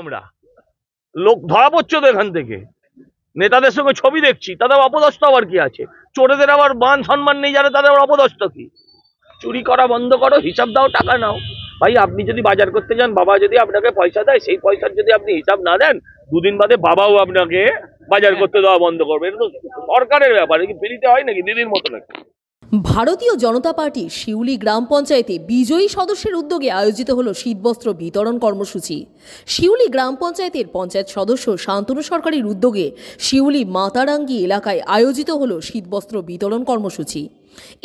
আমরা লোক ধরা পড়ছে তো এখান থেকে নেতাদের সঙ্গে ছবি দেখছি তাদের অপদস্থ আবার কি আছে চোরেদের আবার মান সম্মান নেই জানে তাদের আবার অপদস্থ কি চুরি করা বন্ধ করো হিসাব দাও টাকা নাও ভাই আপনি যদি বাজার করতে যান বাবা যদি আপনাকে পয়সা দেয় সেই পয়সার যদি আপনি হিসাব না দেন দুদিন বাদে বাবাও আপনাকে বাজার হ্যাঁ। করতে দেওয়া বন্ধ করবে এটা তো সরকারের ব্যাপার কি ফ্রিতে হয় নাকি দিদির মতো নাকি ভারতীয় জনতা পার্টি শিউলি গ্রাম পঞ্চায়েতে বিজয়ী সদস্যের উদ্যোগে আয়োজিত হল শীতবস্ত্র বিতরণ কর্মসূচি শিউলি গ্রাম পঞ্চায়েতের পঞ্চায়েত সদস্য শান্তনু সরকারের উদ্যোগে শিউলি মাতারাঙ্গি এলাকায় আয়োজিত হল শীতবস্ত্র বিতরণ কর্মসূচি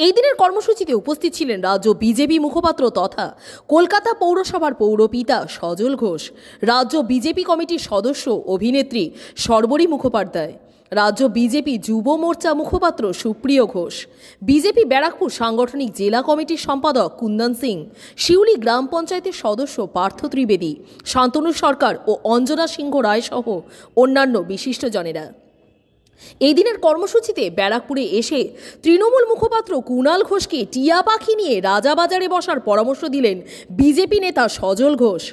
এই দিনের কর্মসূচিতে উপস্থিত ছিলেন রাজ্য বিজেপি মুখপাত্র তথা কলকাতা পৌরসভার পৌরপিতা সজল ঘোষ রাজ্য বিজেপি কমিটির সদস্য অভিনেত্রী সর্বরী মুখোপাধ্যায় রাজ্য বিজেপি যুব মোর্চা মুখপাত্র সুপ্রিয় ঘোষ বিজেপি ব্যারাকপুর সাংগঠনিক জেলা কমিটির সম্পাদক কুন্দন সিং শিউলি গ্রাম পঞ্চায়েতের সদস্য পার্থ ত্রিবেদী শান্তনু সরকার ও অঞ্জনা সিংহ রায়সহ অন্যান্য বিশিষ্টজনেরা এই দিনের কর্মসূচিতে ব্যারাকপুরে এসে তৃণমূল মুখপাত্র কুণাল ঘোষকে টিয়া পাখি নিয়ে রাজাবাজারে বসার পরামর্শ দিলেন বিজেপি নেতা সজল ঘোষ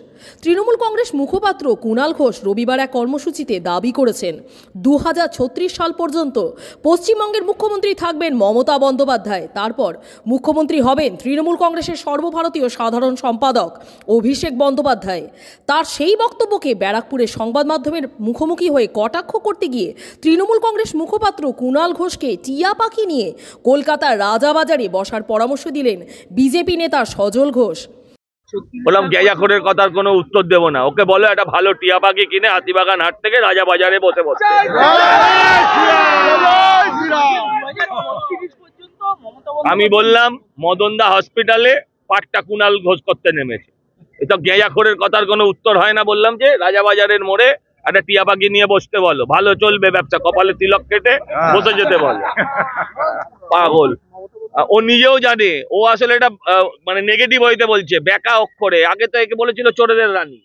তৃণমূল কংগ্রেস মুখপাত্র কুণাল ঘোষ রবিবার এক কর্মসূচিতে দাবি করেছেন দু সাল পর্যন্ত পশ্চিমবঙ্গের মুখ্যমন্ত্রী থাকবেন মমতা বন্দ্যোপাধ্যায় তারপর মুখ্যমন্ত্রী হবেন তৃণমূল কংগ্রেসের সর্বভারতীয় সাধারণ সম্পাদক অভিষেক বন্দ্যোপাধ্যায় তার সেই বক্তব্যকে ব্যারাকপুরে সংবাদ মাধ্যমের মুখোমুখি হয়ে কটাক্ষ করতে গিয়ে তৃণমূল কংগ্রেস মুখপাত্র কুণাল ঘোষকে টিয়া পাখি নিয়ে কলকাতার রাজাবাজারে বসার পরামর্শ দিলেন বিজেপি নেতা সজল ঘোষ বললাম গ্যাজাখরের কথার কোনো উত্তর দেবো না ওকে বলো একটা ভালো টিয়া পাখি কিনে হাতিবাগান হাট থেকে রাজা বাজারে বসে বসে আমি বললাম মদনদা হসপিটালে পাটটা কুনাল ঘোষ করতে নেমেছে এটা গ্যাজাখরের কথার কোনো উত্তর হয় না বললাম যে রাজা বাজারের মোড়ে একটা টিয়া পাখি নিয়ে বসতে বলো ভালো চলবে ব্যবসা কপালে তিলক কেটে বসে যেতে বলো হ্যাঁ। পাগল ও নিজেও জানে ও আসলে এটা মানে নেগেটিভ হইতে বলছে বেকা অক্ষরে আগে তো একে বলেছিল চোরেদের রানী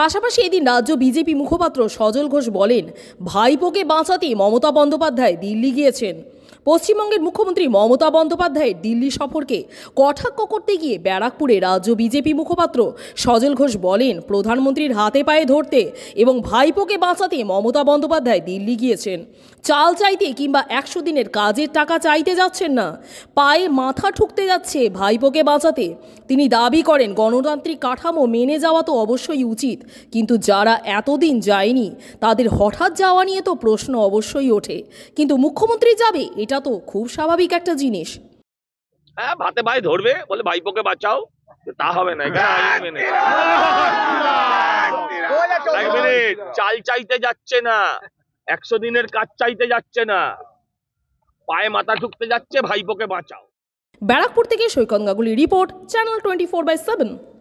পাশাপাশি এদিন রাজ্য বিজেপি মুখপাত্র সজল ঘোষ বলেন ভাইপোকে বাঁচাতে মমতা বন্দ্যোপাধ্যায় দিল্লি গিয়েছেন পশ্চিমবঙ্গের মুখ্যমন্ত্রী মমতা বন্দ্যোপাধ্যায়ের দিল্লি সফরকে কটাক্ষ করতে গিয়ে ব্যারাকপুরে রাজ্য বিজেপি মুখপাত্র সজল ঘোষ বলেন প্রধানমন্ত্রীর হাতে পায়ে ধরতে এবং ভাইপোকে বাঁচাতে মমতা বন্দ্যোপাধ্যায় দিল্লি গিয়েছেন চাল চাইতে কিংবা একশো দিনের কাজের টাকা চাইতে যাচ্ছেন না পায়ে মাথা ঠুকতে যাচ্ছে ভাইপোকে বাঁচাতে তিনি দাবি করেন গণতান্ত্রিক কাঠামো মেনে যাওয়া তো অবশ্যই উচিত কিন্তু যারা এতদিন যায়নি তাদের হঠাৎ যাওয়া নিয়ে তো প্রশ্ন অবশ্যই ওঠে কিন্তু মুখ্যমন্ত্রী যাবে এটা এটা তো খুব স্বাভাবিক একটা জিনিস হ্যাঁ ভাতে ভাই ধরবে বলে ভাইপোকে বাঁচাও তা হবে না চাল চাইতে যাচ্ছে না একশো দিনের কাজ চাইতে যাচ্ছে না পায়ে মাথা ঢুকতে যাচ্ছে ভাইপোকে বাঁচাও ব্যারাকপুর থেকে Saikat report channel twenty four by seven